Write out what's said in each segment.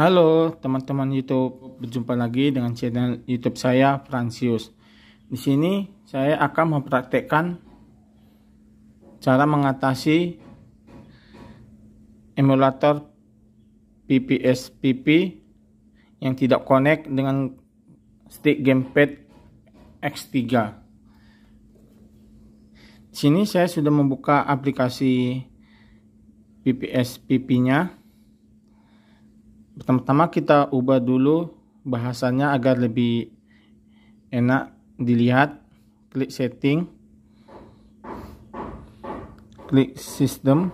Halo teman-teman YouTube, berjumpa lagi dengan channel YouTube saya Fransius. Di sini saya akan mempraktekkan cara mengatasi emulator PPSPP yang tidak connect dengan stick gamepad X3. Di sini saya sudah membuka aplikasi PPSPP-nya. Pertama-tama kita ubah dulu bahasanya agar lebih enak dilihat. Klik setting. Klik sistem.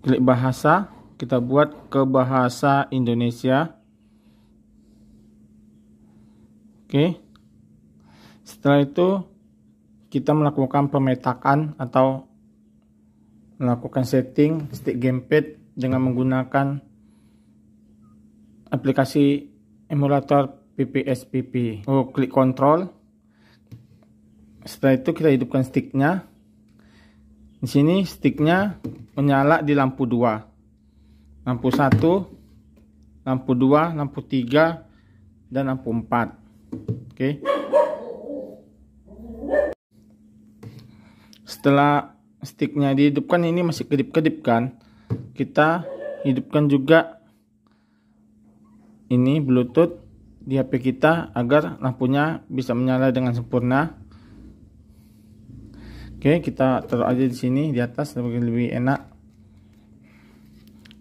Klik bahasa. Kita buat ke bahasa Indonesia. Oke. Setelah itu kita melakukan pemetakan atau melakukan setting stick gamepad dengan menggunakan aplikasi emulator PPSPP. Oh, klik kontrol. Setelah itu kita hidupkan sticknya. Di sini sticknya menyala di lampu 2. Lampu 1, lampu 2, lampu 3, dan lampu 4. Oke. Okay. Setelah sticknya dihidupkan ini masih kedip-kedip kan. Kita hidupkan juga ini bluetooth di HP kita agar lampunya bisa menyala dengan sempurna Oke, kita taruh aja di sini di atas lebih lebih enak.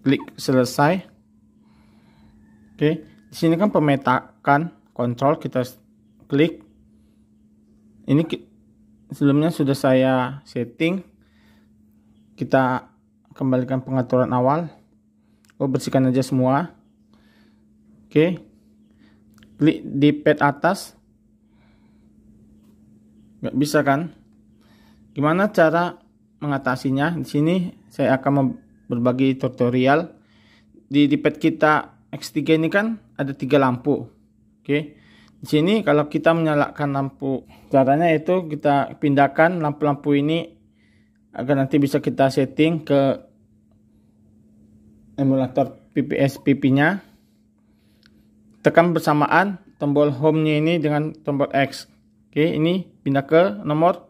Klik selesai. Oke, di sini kan pemetakan kontrol kita klik. Ini sebelumnya sudah saya setting. Kita kembalikan pengaturan awal. Oh, bersihkan aja semua. Oke. Klik di pad atas. Gak bisa kan? Gimana cara mengatasinya? Di sini saya akan berbagi tutorial. Di di pad kita X3 ini kan ada tiga lampu. Oke. Di sini kalau kita menyalakan lampu, caranya itu kita pindahkan lampu-lampu ini agar nanti bisa kita setting ke emulator PPS PP-nya tekan bersamaan tombol home-nya ini dengan tombol X. Oke, ini pindah ke nomor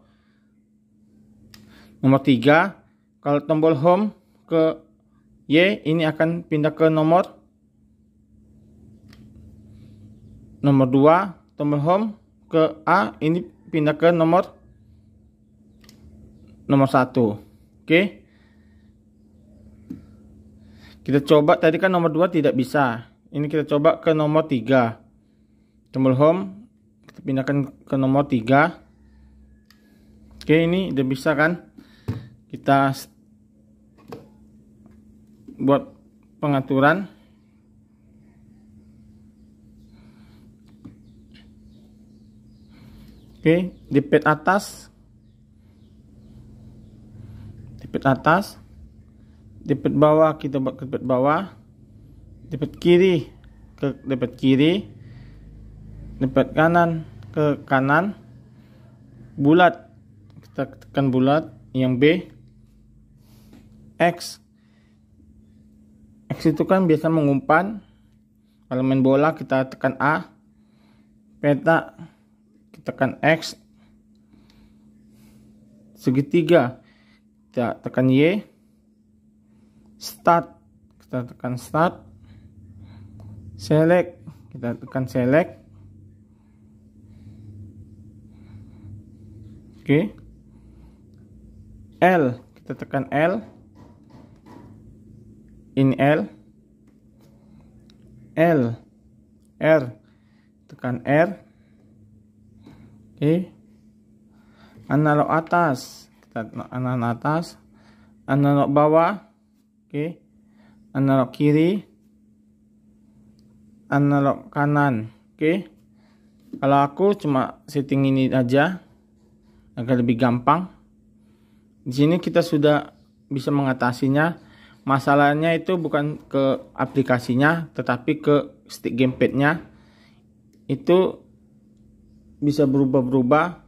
nomor 3. Kalau tombol home ke Y, ini akan pindah ke nomor nomor 2, tombol home ke A, ini pindah ke nomor nomor 1. Oke. Kita coba tadi kan nomor 2 tidak bisa ini kita coba ke nomor 3 tombol home kita pindahkan ke nomor 3 oke ini udah bisa kan kita buat pengaturan Oke, di pet atas. Di pet atas. Di pet bawah kita buat ke pet bawah dapat kiri ke dapat kiri dapat kanan ke kanan bulat kita tekan bulat yang B X X itu kan biasa mengumpan kalau main bola kita tekan A peta kita tekan X segitiga kita tekan Y start kita tekan start select kita tekan select oke okay. L kita tekan L in L L R tekan R oke okay. analog atas kita analog atas analog bawah oke okay. analog kiri analog kanan oke okay. kalau aku cuma setting ini aja agar lebih gampang di sini kita sudah bisa mengatasinya masalahnya itu bukan ke aplikasinya tetapi ke stick gamepadnya itu bisa berubah-berubah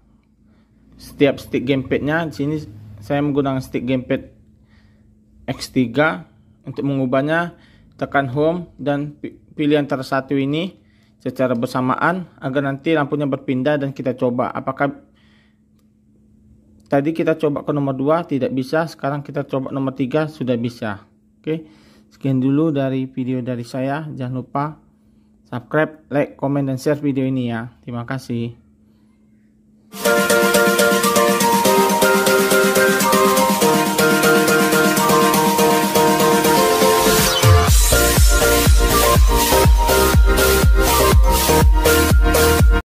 setiap stick gamepadnya di sini saya menggunakan stick gamepad X3 untuk mengubahnya tekan home dan pilihan tersatu ini secara bersamaan agar nanti lampunya berpindah dan kita coba apakah tadi kita coba ke nomor 2 tidak bisa sekarang kita coba nomor 3 sudah bisa oke sekian dulu dari video dari saya jangan lupa subscribe like comment dan share video ini ya terima kasih